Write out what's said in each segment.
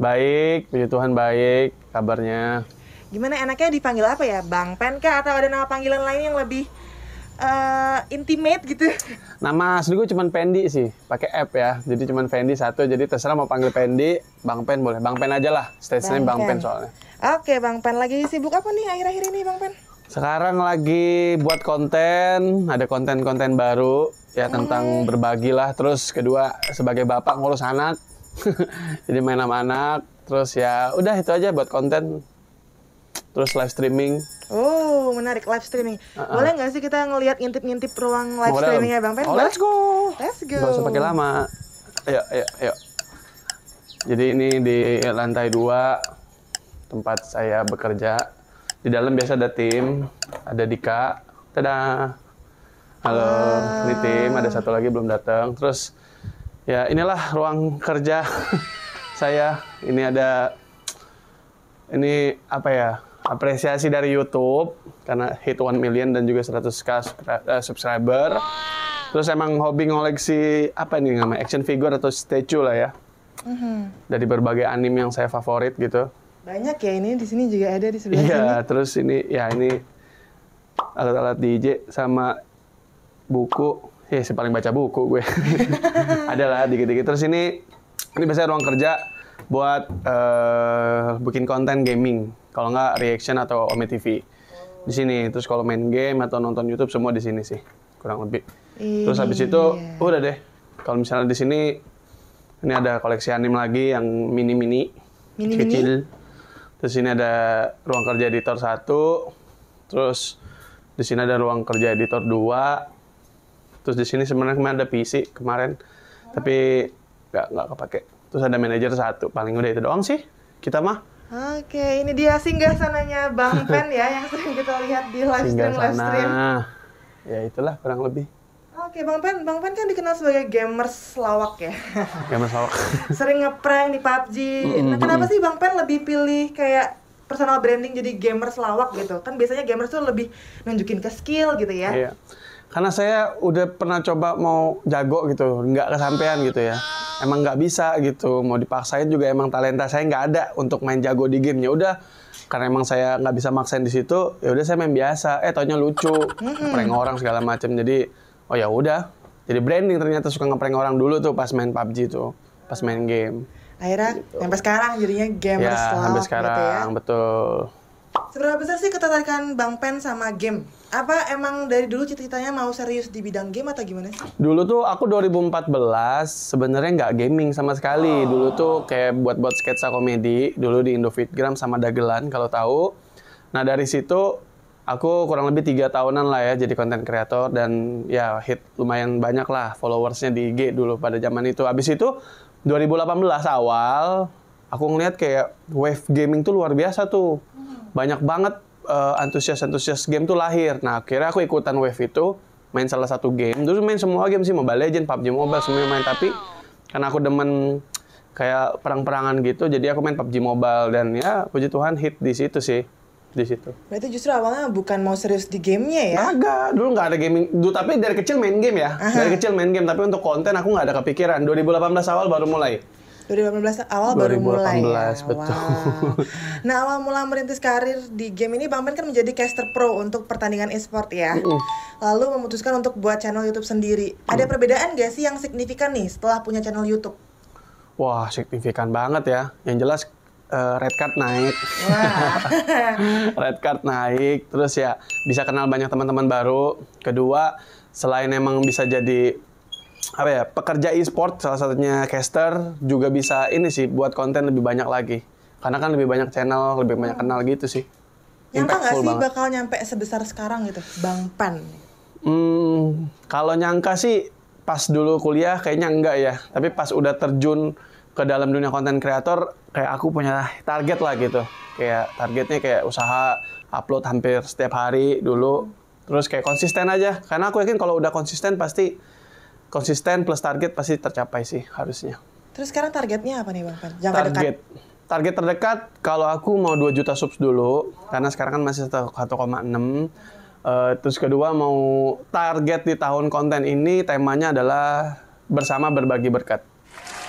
Baik, puji Tuhan baik kabarnya. Gimana enaknya dipanggil apa ya? Bang Pen kah atau ada nama panggilan lain yang lebih uh, intimate gitu. Nama asli gue cuman Pendi sih, pakai app ya. Jadi cuman Pendi satu. Jadi terserah mau panggil Pendi, Bang Pen boleh. Bang Pen aja lah. Stage name Bang, Pen. Pen soalnya. Oke, Bang Pen lagi sibuk apa nih akhir-akhir ini Bang Pen? Sekarang lagi buat konten, ada konten-konten baru ya tentang hmm. berbagi lah. Terus kedua sebagai bapak ngurus anak. Jadi main sama anak. Terus ya udah itu aja buat konten. Terus live streaming. Oh, menarik live streaming. Uh -uh. Boleh nggak sih kita ngelihat ngintip-ngintip ruang live Boleh. streamingnya Bang Pen? Oh, let's go. Let's go. Gak usah pakai lama. Ayo, ayo, ayo. Jadi ini di lantai dua tempat saya bekerja. Di dalam biasa ada tim, ada Dika. Tada. Halo, wow. ini tim ada satu lagi belum datang. Terus ya inilah ruang kerja saya. Ini ada ini apa ya? apresiasi dari YouTube karena hit 1 million dan juga 100k eh, subscriber. Terus emang hobi ngoleksi apa ini namanya action figure atau statue lah ya. Mm-hmm. Dari berbagai anime yang saya favorit gitu. Banyak ya ini di sini juga ada di sebelah iya, sini. Iya, terus ini ya ini alat-alat DJ sama buku. Ya, si paling baca buku gue. Adalah dikit-dikit. Terus ini ini biasanya ruang kerja buat uh, bikin konten gaming kalau nggak reaction atau Ome TV di sini terus kalau main game atau nonton YouTube semua di sini sih kurang lebih terus habis iya. itu udah deh kalau misalnya di sini ini ada koleksi anim lagi yang mini mini, mini, -mini. kecil terus ini ada ruang kerja editor satu terus di sini ada ruang kerja editor dua terus di sini sebenarnya kemarin ada PC kemarin tapi nggak nggak kepake terus ada manajer satu paling udah itu doang sih kita mah Oke, ini dia singgah sananya Bang Pen ya yang sering kita lihat di live singgah stream sana. live stream. Ya itulah kurang lebih. Oke, Bang Pen, Bang Pen kan dikenal sebagai gamers Lawak ya. Gamers Lawak. sering ngeprank di PUBG. Mm-hmm. Nah, kenapa sih Bang Pen lebih pilih kayak personal branding jadi gamers Lawak gitu? Kan biasanya gamers tuh lebih nunjukin ke skill gitu ya. Iya. Karena saya udah pernah coba mau jago gitu, nggak kesampean gitu ya emang nggak bisa gitu mau dipaksain juga emang talenta saya nggak ada untuk main jago di game ya udah karena emang saya nggak bisa maksain di situ ya udah saya main biasa eh taunya lucu prank orang segala macam jadi oh ya udah jadi branding ternyata suka ngeprank orang dulu tuh pas main PUBG tuh pas main game akhirnya gitu. sampai sekarang jadinya gamers ya, sampai sekarang gitu ya. betul seberapa besar sih ketertarikan Bang Pen sama game apa emang dari dulu cita-citanya mau serius di bidang game atau gimana sih? Dulu tuh aku 2014 sebenarnya nggak gaming sama sekali. Oh. Dulu tuh kayak buat-buat sketsa komedi dulu di Indofitgram sama Dagelan kalau tahu. Nah dari situ aku kurang lebih tiga tahunan lah ya jadi konten kreator dan ya hit lumayan banyak lah followersnya di IG dulu pada zaman itu. Abis itu 2018 awal aku ngeliat kayak wave gaming tuh luar biasa tuh. Hmm. Banyak banget antusias eh, antusias-antusias game tuh lahir. Nah, akhirnya aku ikutan wave itu, main salah satu game. Terus main semua game sih, Mobile Legends, PUBG Mobile, semuanya main. Tapi karena aku demen kayak perang-perangan gitu, jadi aku main PUBG Mobile. Dan ya, puji Tuhan hit di situ sih. Di situ. Berarti justru awalnya bukan mau serius di gamenya ya? Agak, dulu nggak ada gaming. Dulu, tapi dari kecil main game ya. Aha. Dari kecil main game, tapi untuk konten aku nggak ada kepikiran. 2018 awal baru mulai. 2018 awal 2018, baru mulai. 2018 ya. betul. Wow. Nah, awal mula merintis karir di game ini Bang Ben kan menjadi caster pro untuk pertandingan e-sport ya. Mm Lalu memutuskan untuk buat channel YouTube sendiri. Mm. Ada perbedaan gak sih yang signifikan nih setelah punya channel YouTube? Wah, signifikan banget ya. Yang jelas uh, red card naik. red card naik, terus ya bisa kenal banyak teman-teman baru. Kedua, selain emang bisa jadi apa ya pekerja e-sport salah satunya caster juga bisa ini sih buat konten lebih banyak lagi karena kan lebih banyak channel lebih banyak hmm. kenal gitu sih nyangka nggak sih banget. bakal nyampe sebesar sekarang gitu bang pan hmm kalau nyangka sih pas dulu kuliah kayaknya enggak ya tapi pas udah terjun ke dalam dunia konten kreator kayak aku punya target lah gitu kayak targetnya kayak usaha upload hampir setiap hari dulu terus kayak konsisten aja karena aku yakin kalau udah konsisten pasti konsisten plus target pasti tercapai sih harusnya. Terus sekarang targetnya apa nih Bang Pan? Jangka target. dekat? Target terdekat kalau aku mau 2 juta subs dulu karena sekarang kan masih 1,6. Uh, eh, terus kedua mau target di tahun konten ini temanya adalah bersama berbagi berkat.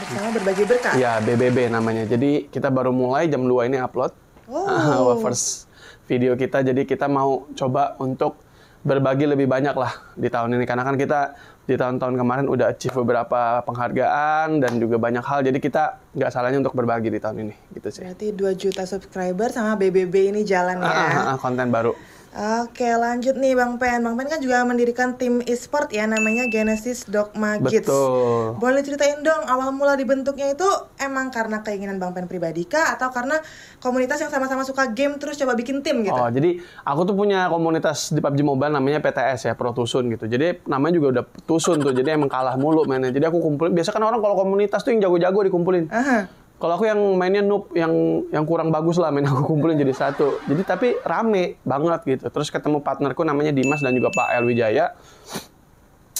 Bersama berbagi berkat. Ya BBB namanya. Jadi kita baru mulai jam 2 ini upload. Oh. Uh, first video kita. Jadi kita mau coba untuk berbagi lebih banyak lah di tahun ini karena kan kita di tahun-tahun kemarin udah achieve beberapa penghargaan dan juga banyak hal. Jadi kita nggak salahnya untuk berbagi di tahun ini gitu sih. Berarti 2 juta subscriber sama BBB ini jalan ya. Ah, ah, ah, konten baru. Oke lanjut nih Bang Pen Bang Pen kan juga mendirikan tim e-sport ya Namanya Genesis Dogma Kids Betul Boleh ceritain dong awal mula dibentuknya itu Emang karena keinginan Bang Pen pribadi kah Atau karena komunitas yang sama-sama suka game Terus coba bikin tim gitu Oh jadi aku tuh punya komunitas di PUBG Mobile Namanya PTS ya Pro Tusun gitu Jadi namanya juga udah Tusun tuh Jadi emang kalah mulu mainnya Jadi aku kumpulin Biasa kan orang kalau komunitas tuh yang jago-jago dikumpulin uh -huh kalau aku yang mainnya noob, yang yang kurang bagus lah main aku kumpulin jadi satu. Jadi tapi rame banget gitu. Terus ketemu partnerku namanya Dimas dan juga Pak Elwijaya.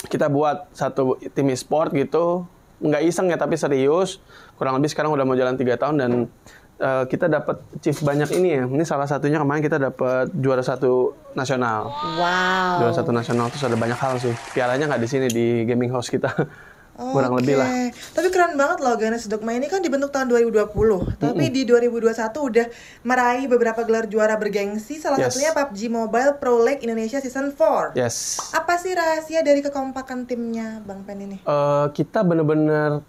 Kita buat satu tim e-sport gitu. Nggak iseng ya tapi serius. Kurang lebih sekarang udah mau jalan tiga tahun dan uh, kita dapat chief banyak ini ya. Ini salah satunya kemarin kita dapat juara satu nasional. Wow. Juara satu nasional terus ada banyak hal sih. Pialanya nggak di sini di gaming house kita. Okay. Kurang lebih lah. Tapi keren banget loh Ganesh Dogma ini kan dibentuk tahun 2020. Mm -mm. Tapi di 2021 udah meraih beberapa gelar juara bergengsi. Salah yes. satunya PUBG Mobile Pro League Indonesia Season 4. Yes. Apa sih rahasia dari kekompakan timnya Bang Pen ini? Uh, kita bener-bener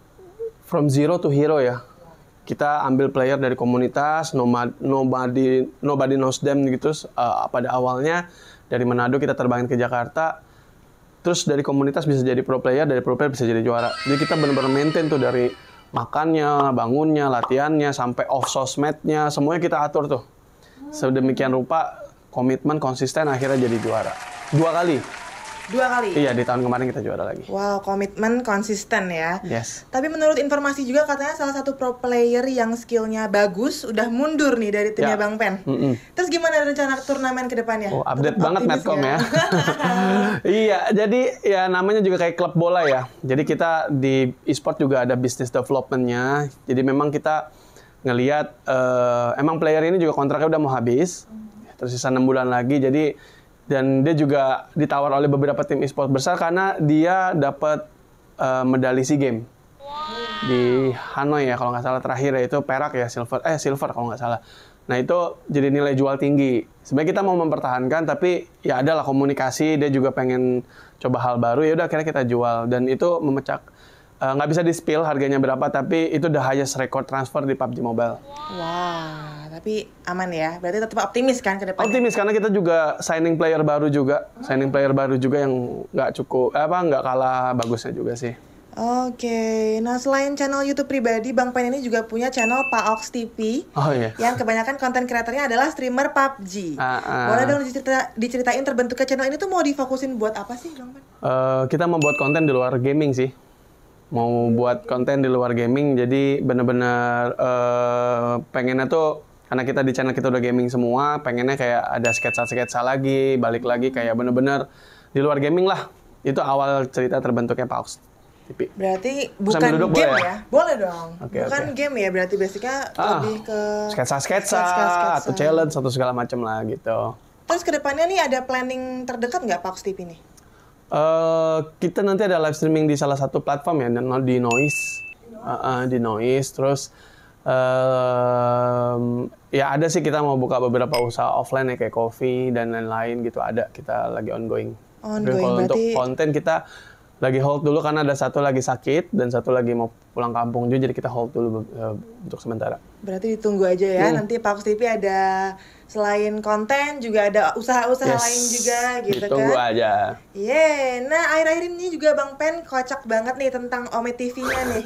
from zero to hero ya kita ambil player dari komunitas nomad, nobody nobody knows them gitu uh, pada awalnya dari Manado kita terbangin ke Jakarta terus dari komunitas bisa jadi pro player dari pro player bisa jadi juara jadi kita benar-benar maintain tuh dari makannya bangunnya latihannya sampai off sosmednya semuanya kita atur tuh sedemikian rupa komitmen konsisten akhirnya jadi juara dua kali Dua kali? Iya, di tahun kemarin kita juara lagi. Wow, komitmen konsisten ya. Yes. Tapi menurut informasi juga katanya salah satu pro player yang skillnya bagus udah mundur nih dari timnya yeah. Bang Pen. Mm -mm. Terus gimana rencana turnamen ke depannya? Oh, update banget Netcom ya. ya. iya, jadi ya namanya juga kayak klub bola ya. Jadi kita di e-sport juga ada bisnis developmentnya Jadi memang kita ngelihat uh, emang player ini juga kontraknya udah mau habis. Hmm. Terus sisa 6 bulan lagi. Jadi dan dia juga ditawar oleh beberapa tim e-sport besar karena dia dapat uh, medali SEA games di Hanoi ya kalau nggak salah terakhir yaitu perak ya silver eh silver kalau nggak salah nah itu jadi nilai jual tinggi sebenarnya kita mau mempertahankan tapi ya adalah komunikasi dia juga pengen coba hal baru ya udah akhirnya kita jual dan itu memecah Eh, nggak uh, bisa di spill harganya berapa tapi itu the highest record transfer di PUBG Mobile. Wah, tapi aman ya. Berarti tetap optimis kan ke depan. Optimis karena kita juga signing player baru juga, hmm. signing player baru juga yang nggak cukup eh, apa nggak kalah bagusnya juga sih. Oke, okay. nah selain channel YouTube pribadi, Bang Pen ini juga punya channel Pak Ox TV. Oh iya. Yang kebanyakan konten kreatornya adalah streamer PUBG. Uh, ah, uh. Ah. Boleh dong dicerita, diceritain terbentuknya channel ini tuh mau difokusin buat apa sih, Bang Pen? Uh, kita membuat konten di luar gaming sih mau buat konten di luar gaming jadi bener-bener uh, pengennya tuh karena kita di channel kita udah gaming semua pengennya kayak ada sketsa-sketsa lagi balik lagi kayak bener-bener di luar gaming lah itu awal cerita terbentuknya Paus TV. Berarti bukan game boleh. ya? ya? Boleh dong. Okay, bukan okay. game ya, berarti basicnya ah, lebih ke sketsa-sketsa atau challenge atau segala macam lah gitu. Terus kedepannya nih ada planning terdekat nggak Oks TV nih? Uh, kita nanti ada live streaming di salah satu platform ya di Noise, uh, uh, di Noise. Terus uh, ya ada sih kita mau buka beberapa usaha offline ya kayak coffee dan lain-lain gitu ada kita lagi ongoing. Ongoing kalau untuk konten kita lagi hold dulu karena ada satu lagi sakit dan satu lagi mau pulang kampung juga jadi kita hold dulu uh, untuk sementara. Berarti ditunggu aja ya hmm. nanti Pak TV ada selain konten juga ada usaha-usaha yes. lain juga gitu ditunggu kan. Ditunggu aja. Yeah. Nah, akhir-akhir ini juga Bang Pen kocak banget nih tentang Ome TV-nya nih.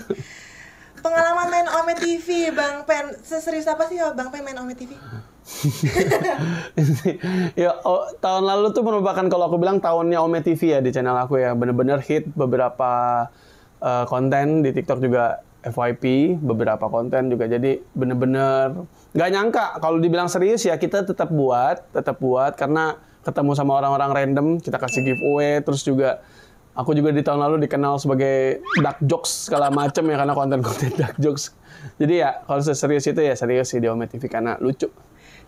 Pengalaman main Ome TV Bang Pen, seserius apa sih Bang Pen main Ome TV? ya oh, tahun lalu tuh merupakan kalau aku bilang tahunnya Ome TV ya di channel aku ya bener-bener hit beberapa uh, konten di TikTok juga FYP beberapa konten juga jadi bener-bener nggak nyangka kalau dibilang serius ya kita tetap buat tetap buat karena ketemu sama orang-orang random kita kasih giveaway terus juga aku juga di tahun lalu dikenal sebagai dark jokes segala macem ya karena konten-konten dark jokes jadi ya kalau serius itu ya serius sih di Ome TV karena lucu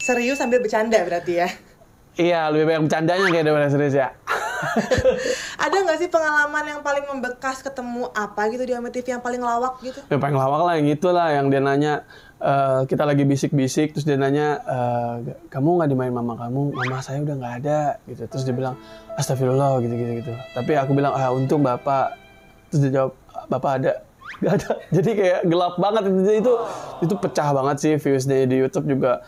serius sambil bercanda berarti ya? Iya, lebih banyak bercandanya kayak daripada serius ya. ada nggak sih pengalaman yang paling membekas ketemu apa gitu di TV yang paling lawak gitu? Yang paling lawak lah yang itu lah yang dia nanya uh, kita lagi bisik-bisik terus dia nanya uh, kamu nggak dimain mama kamu mama saya udah nggak ada gitu terus dia bilang astagfirullah gitu gitu gitu tapi aku bilang ah untung bapak terus dia jawab bapak ada nggak ada jadi kayak gelap banget itu itu, itu pecah banget sih viewsnya di YouTube juga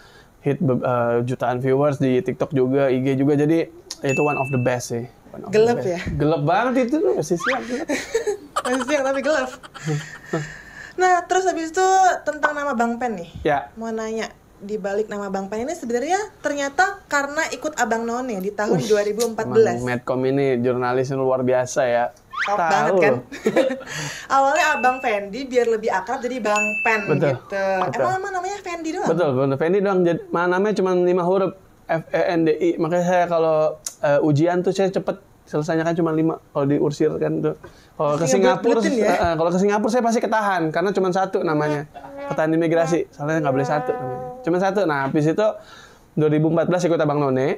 hit uh, jutaan viewers di TikTok juga, IG juga. Jadi itu one of the best sih. Gelap ya? Gelap banget itu tuh, masih siang. masih siang tapi gelap. nah, terus habis itu tentang nama Bang Pen nih. Ya. Mau nanya, di balik nama Bang Pen ini sebenarnya ternyata karena ikut Abang None di tahun Ush, 2014. Medcom ini jurnalis luar biasa ya akrab Tau banget kan. Awalnya Abang Fendi biar lebih akrab jadi Bang Pen betul, gitu. Eh, emang, emang namanya Fendi doang? Betul, betul. Fendi doang. Jadi, namanya cuma lima huruf. F E N D I. Makanya saya kalau uh, ujian tuh saya cepet selesainya kan cuma lima kalau diursir kan tuh. Kalau ke iya, Singapura, ya? uh, kalau ke Singapura saya pasti ketahan karena cuma satu namanya ketahan imigrasi. Soalnya nggak boleh satu namanya. Cuma satu. Nah habis itu 2014 ikut abang None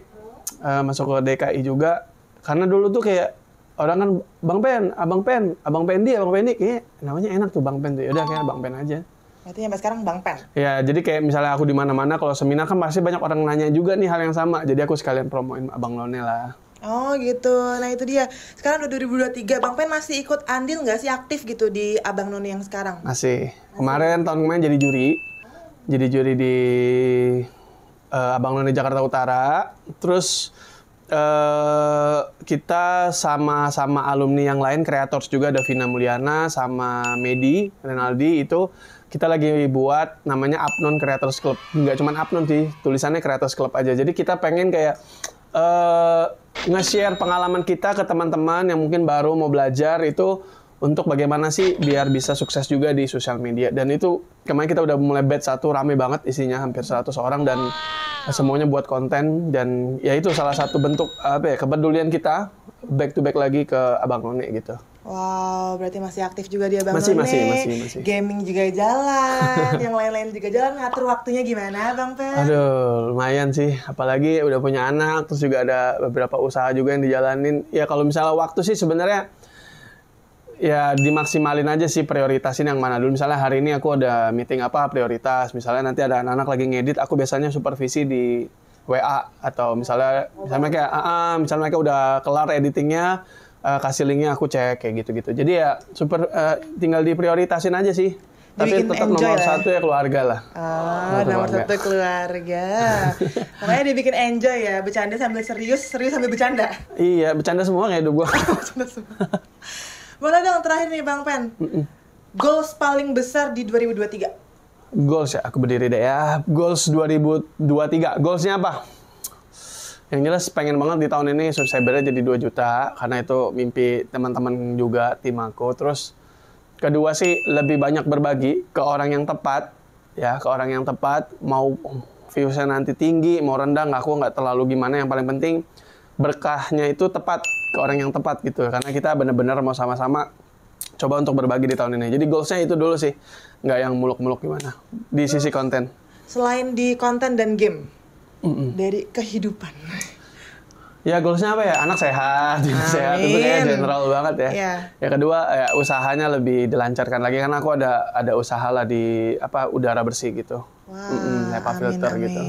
uh, masuk ke DKI juga karena dulu tuh kayak orang kan Bang Pen, Abang Pen, Abang Pendi, Abang Pendi kayak namanya enak tuh Bang Pen tuh. Ya udah kayak Bang Pen aja. Berarti sampai sekarang Bang Pen. Iya, jadi kayak misalnya aku di mana-mana kalau seminar kan pasti banyak orang nanya juga nih hal yang sama. Jadi aku sekalian promoin Abang Lone lah. Oh gitu, nah itu dia. Sekarang udah 2023, Bang Pen masih ikut andil nggak sih aktif gitu di Abang None yang sekarang? Masih. Kemarin tahun kemarin jadi juri, jadi juri di uh, Abang None Jakarta Utara. Terus Eh, kita sama-sama alumni yang lain, kreators juga Davina Mulyana sama Medi Renaldi itu kita lagi buat namanya Apnon Creators Club. Nggak cuma Apnon sih, tulisannya Creators Club aja. Jadi kita pengen kayak uh, nge-share pengalaman kita ke teman-teman yang mungkin baru mau belajar itu untuk bagaimana sih biar bisa sukses juga di sosial media. Dan itu kemarin kita udah mulai batch satu rame banget isinya hampir 100 orang dan semuanya buat konten dan ya itu salah satu bentuk apa ya kepedulian kita back to back lagi ke Abang noni gitu. Wow, berarti masih aktif juga dia Bang masih, noni Masih, masih, masih. Gaming juga jalan, yang lain-lain juga jalan. Ngatur waktunya gimana Bang Pel? Aduh, lumayan sih. Apalagi udah punya anak, terus juga ada beberapa usaha juga yang dijalanin. Ya kalau misalnya waktu sih sebenarnya ya dimaksimalin aja sih prioritasin yang mana dulu. Misalnya hari ini aku ada meeting apa prioritas. Misalnya nanti ada anak-anak lagi ngedit, aku biasanya supervisi di WA atau misalnya misalnya kayak ah, ah, misalnya mereka udah kelar editingnya uh, kasih linknya aku cek kayak gitu-gitu. Jadi ya super uh, tinggal diprioritasin aja sih. Tapi Bikin tetap nomor lah. Ya. satu ya keluarga lah. Oh, nomor, nomor satu keluarga. Makanya dibikin enjoy ya, bercanda sambil serius, serius sambil bercanda. Iya, bercanda semua kayak hidup gua. Boleh dong terakhir nih Bang Pen? Goals paling besar di 2023? Goals ya, aku berdiri deh ya. Goals 2023. Goalsnya apa? Yang jelas pengen banget di tahun ini subscribernya jadi 2 juta. Karena itu mimpi teman-teman juga, tim aku. Terus kedua sih lebih banyak berbagi ke orang yang tepat. Ya, ke orang yang tepat. Mau viewsnya nanti tinggi, mau rendah, aku nggak terlalu gimana. Yang paling penting berkahnya itu tepat ke orang yang tepat gitu karena kita benar-benar mau sama-sama coba untuk berbagi di tahun ini jadi goalsnya itu dulu sih nggak yang muluk-muluk gimana di sisi hmm. konten selain di konten dan game mm -mm. dari kehidupan Ya goalsnya apa ya? Anak sehat, Amin. sehat itu kayak general banget ya. Yeah. Ya kedua ya, usahanya lebih dilancarkan lagi karena aku ada ada usaha lah di apa udara bersih gitu. Wah, mm -mm, filter amin. gitu.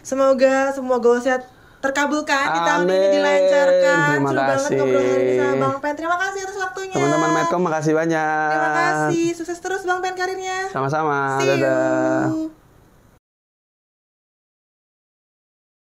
Semoga semua goalsnya terkabulkan Amin. di tahun ini dilancarkan. Terima Seru kasih. banget ngobrol hari Bang Pen. Terima kasih atas waktunya. Teman-teman Medcom makasih banyak. Terima kasih. Sukses terus Bang Pen karirnya. Sama-sama. Dadah. You.